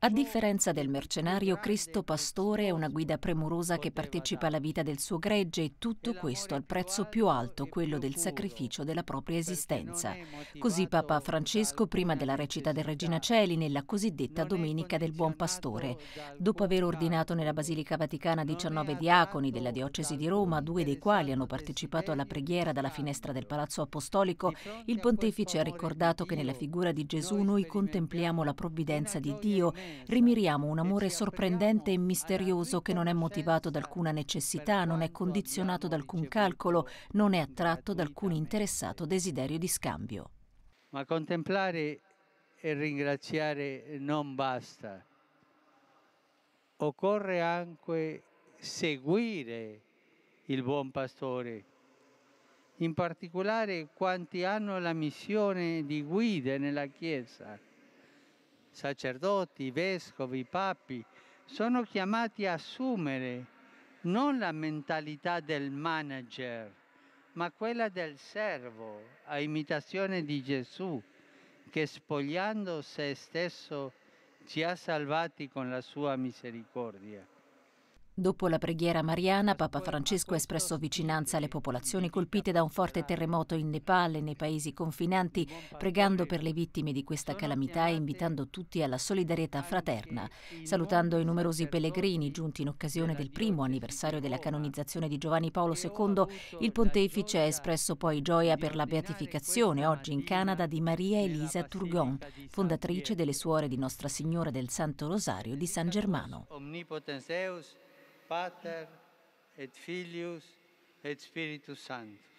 A differenza del mercenario, Cristo Pastore è una guida premurosa che partecipa alla vita del suo gregge e tutto questo al prezzo più alto, quello del sacrificio della propria esistenza. Così Papa Francesco, prima della recita del Regina Celi, nella cosiddetta Domenica del Buon Pastore, dopo aver ordinato nella Basilica Vaticana 19 diaconi della diocesi di Roma, due dei quali hanno partecipato alla preghiera dalla finestra del Palazzo Apostolico, il pontefice ha ricordato che nella figura di Gesù noi contempliamo la provvidenza provvidenza di Dio, rimiriamo un amore sorprendente e misterioso che non è motivato da alcuna necessità, non è condizionato da alcun calcolo, non è attratto da alcun interessato desiderio di scambio. Ma contemplare e ringraziare non basta. Occorre anche seguire il buon pastore in particolare quanti hanno la missione di guida nella Chiesa sacerdoti, vescovi, papi, sono chiamati a assumere non la mentalità del manager, ma quella del servo, a imitazione di Gesù, che spogliando se stesso ci ha salvati con la sua misericordia. Dopo la preghiera mariana, Papa Francesco ha espresso vicinanza alle popolazioni colpite da un forte terremoto in Nepal e nei paesi confinanti, pregando per le vittime di questa calamità e invitando tutti alla solidarietà fraterna, salutando i numerosi pellegrini giunti in occasione del primo anniversario della canonizzazione di Giovanni Paolo II. Il pontefice ha espresso poi gioia per la beatificazione oggi in Canada di Maria Elisa Turgon, fondatrice delle Suore di Nostra Signora del Santo Rosario di San Germano. Pater, et Filius, et Spiritus Sanctus.